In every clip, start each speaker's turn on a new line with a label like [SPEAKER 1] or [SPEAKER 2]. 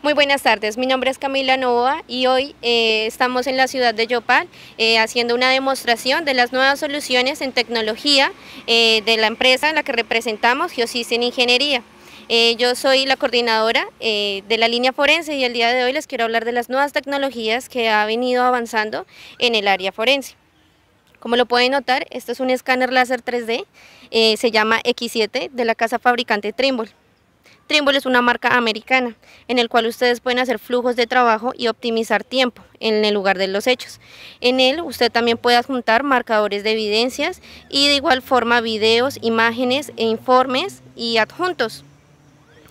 [SPEAKER 1] Muy buenas tardes, mi nombre es Camila Novoa y hoy eh, estamos en la ciudad de Yopal eh, haciendo una demostración de las nuevas soluciones en tecnología eh, de la empresa en la que representamos, Geosystem Ingeniería. yo soy la coordinadora de la línea forense y el día de hoy les quiero hablar de las nuevas tecnologías que ha venido avanzando en el área forense. Como lo pueden notar, esto es un escáner láser 3D, se llama X7 de la casa fabricante Trimble. Trimble es una marca americana en el cual ustedes pueden hacer flujos de trabajo y optimizar tiempo en el lugar de los hechos. En él usted también puede adjuntar marcadores de evidencias y de igual forma videos, imágenes e informes y adjuntos.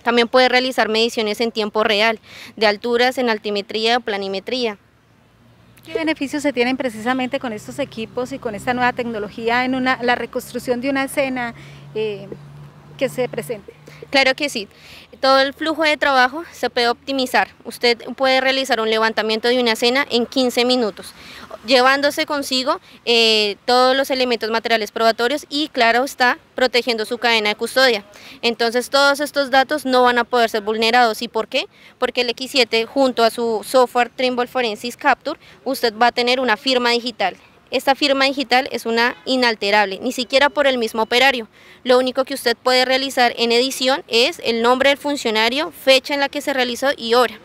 [SPEAKER 1] También puede realizar mediciones en tiempo
[SPEAKER 2] real, de
[SPEAKER 1] alturas en altimetría o planimetría.
[SPEAKER 2] ¿Qué beneficios se tienen precisamente con estos equipos y con esta nueva tecnología en la reconstrucción de una escena eh, que se presente? Claro que sí. Todo el flujo de trabajo se puede
[SPEAKER 1] optimizar. Usted puede realizar un levantamiento de una cena en 15 minutos, llevándose consigo eh, todos los elementos materiales probatorios y, claro, está protegiendo su cadena de custodia. Entonces, todos estos datos no van a poder ser vulnerados. ¿Y por qué? Porque el X7, junto a su software Trimble Forensics Capture, usted va a tener una firma digital. Esta firma digital es una inalterable, ni siquiera por el mismo operario. Lo único que usted puede realizar en edición es el nombre del funcionario, fecha en la que se realizó y hora.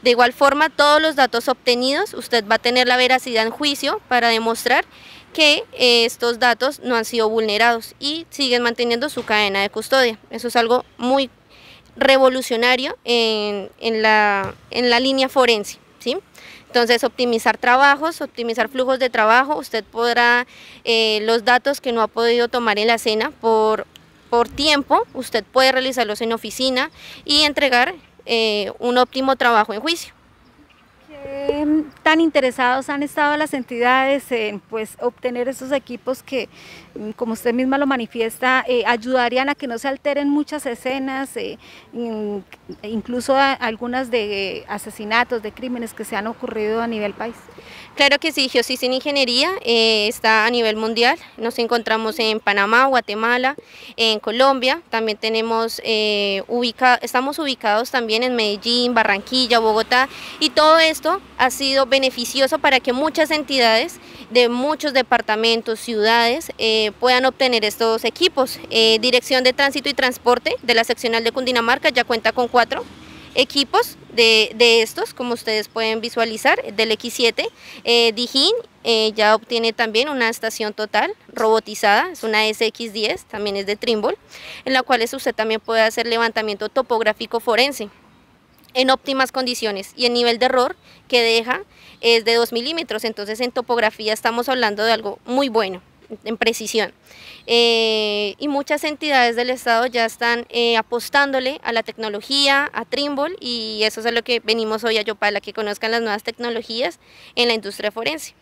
[SPEAKER 1] De igual forma, todos los datos obtenidos, usted va a tener la veracidad en juicio para demostrar que eh, estos datos no han sido vulnerados y siguen manteniendo su cadena de custodia. Eso es algo muy revolucionario en, en, la, línea forense. ¿sí? Entonces, optimizar trabajos, optimizar flujos de trabajo, usted podrá eh, los datos que no ha podido tomar en la cena por, por tiempo, usted puede realizarlos en oficina y entregar eh,
[SPEAKER 2] un óptimo trabajo en juicio tan interesados han estado las entidades en pues, obtener esos equipos que, mm, como usted misma lo manifiesta, eh, ayudarían a que no se alteren muchas escenas, eh, mm, incluso algunas de eh, asesinatos, de crímenes que se han ocurrido a nivel país? Claro que sí, Geosis
[SPEAKER 1] sin Ingeniería eh, está a nivel mundial, nos encontramos en Panamá, Guatemala, en Colombia, también tenemos, ubica, estamos ubicados también en Medellín, Barranquilla, Bogotá, y todo esto ha sido beneficioso para que muchas entidades de muchos departamentos, ciudades, eh, puedan obtener estos equipos. Eh, Dirección de Tránsito y Transporte de la seccional de Cundinamarca ya cuenta con cuatro equipos de, estos, como ustedes pueden visualizar, del X7. Eh, Dijín eh, ya obtiene también una estación total robotizada, es una SX10, también es de Trimble, en la cual usted también puede hacer levantamiento topográfico forense en óptimas condiciones y el nivel de error que deja es de 2 milímetros, entonces en topografía estamos hablando de algo muy bueno en precisión. Eh, y muchas entidades del Estado ya están eh, apostándole a la tecnología, a Trimble, y eso es a lo que venimos hoy a Yopala, a que conozcan las nuevas tecnologías en la industria forense.